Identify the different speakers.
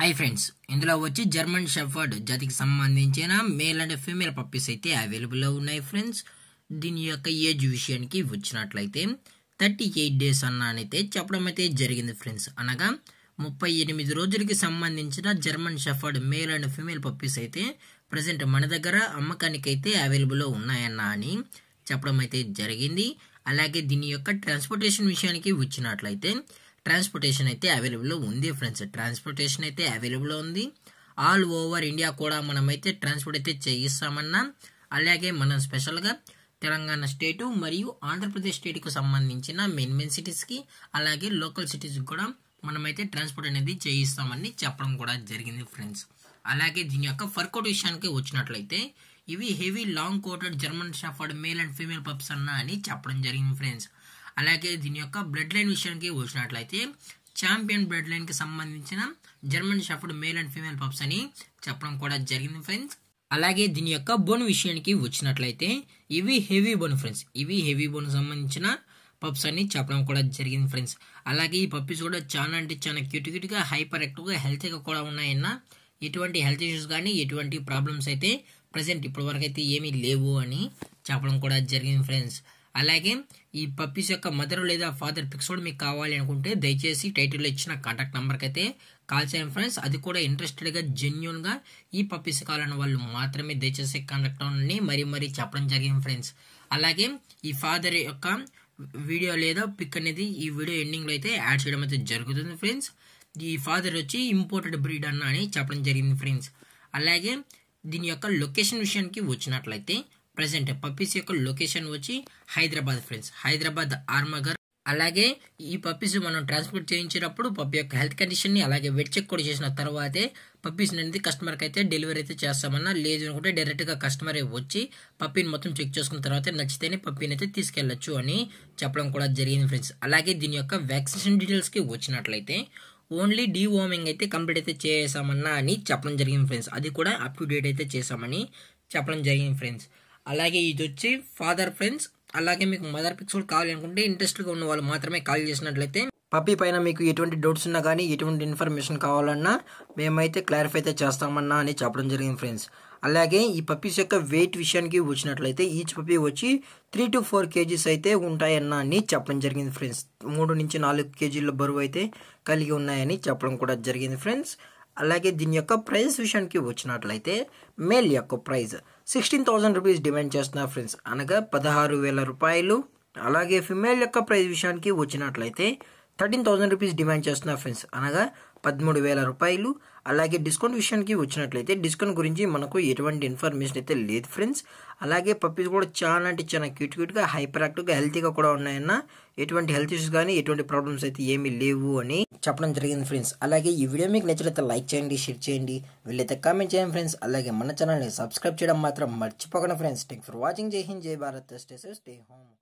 Speaker 1: hi friends ఇందులో వచ్చి German shepherd జాతికి సంబంధించిన మేల్ అండ్ ఫీమేల్ పప్పీస్ అయితే అవైలబుల్లో ఉన్నాయి ఫ్రెండ్స్ దీని యొక్క ఏజ్ విషయానికి వచ్చినట్లయితే థర్టీ ఎయిట్ డేస్ అన్న అయితే చెప్పడం అయితే జరిగింది ఫ్రెండ్స్ అనగా ముప్పై ఎనిమిది రోజులకి సంబంధించిన German shepherd male and female puppies అయితే ప్రజెంట్ మన దగ్గర అమ్మకానికి అయితే అవైలబుల్లో ఉన్నాయన్న అని చెప్పడం అయితే జరిగింది అలాగే దీని యొక్క ట్రాన్స్పోర్టేషన్ విషయానికి వచ్చినట్లయితే ట్రాన్స్పోర్టేషన్ అయితే అవైలబుల్లో ఉంది ఫ్రెండ్స్ ట్రాన్స్పోర్టేషన్ అయితే అవైలబుల్లో ఉంది ఆల్ ఓవర్ ఇండియా కూడా మనమైతే ట్రాన్స్పోర్ట్ అయితే చేయిస్తామన్నా అలాగే మనం స్పెషల్గా తెలంగాణ స్టేటు మరియు ఆంధ్రప్రదేశ్ స్టేట్కు సంబంధించిన మెయిన్ మెయిన్ సిటీస్కి అలాగే లోకల్ సిటీస్కి కూడా మనమైతే ట్రాన్స్పోర్ట్ అనేది చేయిస్తామని చెప్పడం కూడా జరిగింది ఫ్రెండ్స్ అలాగే దీని యొక్క ఫర్కౌట్ విషయానికి వచ్చినట్లయితే ఇవి heavy long coated German shepherd male and female pups అన్నా అని చెప్పడం జరిగింది ఫ్రెండ్స్ అలాగే దీని యొక్క బ్లడ్ లైన్ విషయానికి వచ్చినట్లయితే ఛాంపియన్ బ్లడ్ లైన్కి సంబంధించిన German shepherd male and female pups అని చెప్పడం కూడా జరిగింది ఫ్రెండ్స్ అలాగే దీని యొక్క బోన్ విషయానికి వచ్చినట్లయితే ఇవి హెవీ బోన్ ఫ్రెండ్స్ ఇవి హెవీ బోన్ సంబంధించిన పప్స్ అని చెప్పడం కూడా జరిగింది ఫ్రెండ్స్ అలాగే ఈ పప్పీస్ కూడా చాలా అంటే చాలా క్యూట్ క్యూట్గా హైపర్ యాక్టివ్గా హెల్తీగా కూడా ఉన్నాయన్న ఎటువంటి హెల్త్ ఇష్యూస్ కానీ ఎటువంటి ప్రాబ్లమ్స్ అయితే ప్రజెంట్ ఇప్పటివరకు అయితే ఏమీ లేవు అని చెప్పడం కూడా జరిగింది ఫ్రెండ్స్ అలాగే ఈ పప్పీస్ యొక్క మదర్ లేదా ఫాదర్ పిక్స్ కూడా మీకు కావాలి అనుకుంటే దయచేసి టైటిల్లో ఇచ్చిన కాంటాక్ట్ నెంబర్కి అయితే కాల్ చేయండి ఫ్రెండ్స్ అది కూడా ఇంట్రెస్టెడ్గా జెన్యున్గా ఈ పప్పీస్ కావాలని వాళ్ళు మాత్రమే దయచేసి కాంటాక్ట్ అవ్వండి మరీ మరీ చెప్పడం జరిగింది ఫ్రెండ్స్ అలాగే ఈ ఫాదర్ యొక్క వీడియో లేదా పిక్ అనేది ఈ వీడియో ఎండింగ్లో అయితే యాడ్ చేయడం అయితే జరుగుతుంది ఫ్రెండ్స్ ఈ ఫాదర్ వచ్చి ఇంపోర్టెడ్ బ్రీడ్ అన్న అని చెప్పడం జరిగింది ఫ్రెండ్స్ అలాగే దీని యొక్క లొకేషన్ విషయానికి వచ్చినట్లయితే ప్రజెంట్ పప్పీస్ యొక్క లొకేషన్ వచ్చి హైదరాబాద్ ఫ్రెండ్స్ హైదరాబాద్ ఆర్మగర్ అలాగే ఈ పప్పీస్ మనం ట్రాన్స్పోర్ట్ చేయించినప్పుడు పప్పీ యొక్క హెల్త్ కండిషన్ని అలాగే వెట్ చెక్ కూడా చేసిన తర్వాతే పప్పీస్ అనేది కస్టమర్కి అయితే డెలివరీ అయితే చేస్తామన్నా లేదు అనుకుంటే డైరెక్ట్గా కస్టమరే వచ్చి పప్పీని మొత్తం చెక్ చేసుకున్న తర్వాత నచ్చితేనే పప్పీని అయితే తీసుకెళ్లొచ్చు అని చెప్పడం కూడా జరిగింది ఫ్రెండ్స్ అలాగే దీని యొక్క వ్యాక్సినేషన్ డీటెయిల్స్కి వచ్చినట్లయితే ఓన్లీ వార్మింగ్ అయితే కంప్లీట్ అయితే చేసామన్నా అని చెప్పడం జరిగింది ఫ్రెండ్స్ అది కూడా అప్ టు డేట్ అయితే చేసామని చెప్పడం జరిగింది ఫ్రెండ్స్ అలాగే ఇది వచ్చి ఫాదర్ ఫ్రెండ్స్ అలాగే మీకు మదర్ పిక్స్ కూడా కావాలనుకుంటే ఇంట్రెస్ట్గా ఉన్న వాళ్ళు మాత్రమే కాల్ చేసినట్లయితే పప్పీ పైన మీకు ఎటువంటి డౌట్స్ ఉన్నా కానీ ఎటువంటి ఇన్ఫర్మేషన్ కావాలన్నా మేమైతే క్లారిఫై అయితే చేస్తామన్నా అని చెప్పడం జరిగింది ఫ్రెండ్స్ అలాగే ఈ పప్పీస్ యొక్క వెయిట్ విషయానికి వచ్చినట్లయితే ఈచ్ పప్పీ వచ్చి త్రీ టు ఫోర్ కేజీస్ అయితే ఉంటాయన్న అని చెప్పడం జరిగింది ఫ్రెండ్స్ మూడు నుంచి నాలుగు కేజీల బరువు అయితే కలిగి ఉన్నాయని చెప్పడం కూడా జరిగింది ఫ్రెండ్స్ అలాగే దీని యొక్క ప్రైజెస్ విషయానికి వచ్చినట్లయితే మేల్ యొక్క price sixteen thousand rupees demand చేస్తున్నారు ఫ్రెండ్స్ అనగా పదహారు వేల రూపాయలు అలాగే ఫిమేల్ యొక్క ప్రైస్ విషయానికి వచ్చినట్లయితే థర్టీన్ థౌజండ్ రూపీస్ డిమాండ్ చేస్తున్నారు ఫ్రెండ్స్ అనగా పదమూడు వేల రూపాయలు అలాగే డిస్కౌంట్ విషయానికి వచ్చినట్లయితే డిస్కౌంట్ గురించి మనకు ఎటువంటి ఇన్ఫర్మేషన్ అయితే లేదు ఫ్రెండ్స్ అలాగే పప్పీస్ కూడా చాలా అంటే చాలా క్యూట్ క్యూట్గా హైపర్ యాక్టివ్గా హెల్తీగా కూడా ఉన్నాయన్న ఎటువంటి హెల్త్ ఇష్యూస్ కానీ ఎటువంటి ప్రాబ్లమ్స్ అయితే ఏమీ లేవు అని చెప్పడం జరిగింది ఫ్రెండ్స్ అలాగే ఈ వీడియో మీకు నచ్చినైతే లైక్ చేయండి షేర్ చేయండి వీళ్ళైతే కామెంట్ చేయండి ఫ్రెండ్స్ అలాగే మన ఛానల్ని సబ్స్క్రైబ్ చేయడం మాత్రం మర్చిపోకండి ఫ్రెండ్స్ థ్యాంక్ ఫర్ వాచింగ్ జై హింద్ జై భారత్ స్టే స్టే హోమ్